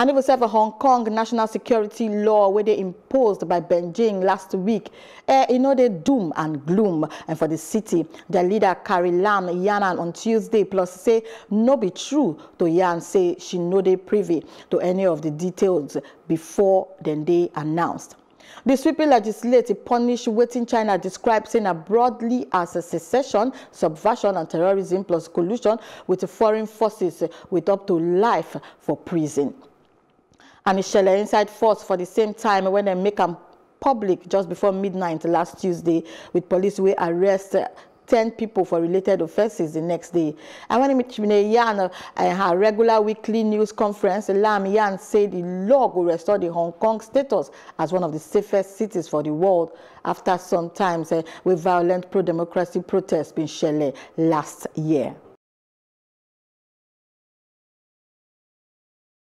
And even said Hong Kong national security law where they imposed by Beijing last week, eh, you know, they doom and gloom and for the city. Their leader, Carrie Lam, Yanan on Tuesday, plus say, no be true to Yan, say she no they privy to any of the details before then they announced. The sweeping legislative punish waiting China describes in a broadly as a secession, subversion and terrorism plus collusion with foreign forces with up to life for prison and Ishele inside force for the same time when they make them public just before midnight last Tuesday with police will arrest uh, 10 people for related offenses the next day. And when meet Yan at uh, her regular weekly news conference, Lam Yan said the law will restore the Hong Kong status as one of the safest cities for the world after some uh, with violent pro-democracy protests been Shelley last year.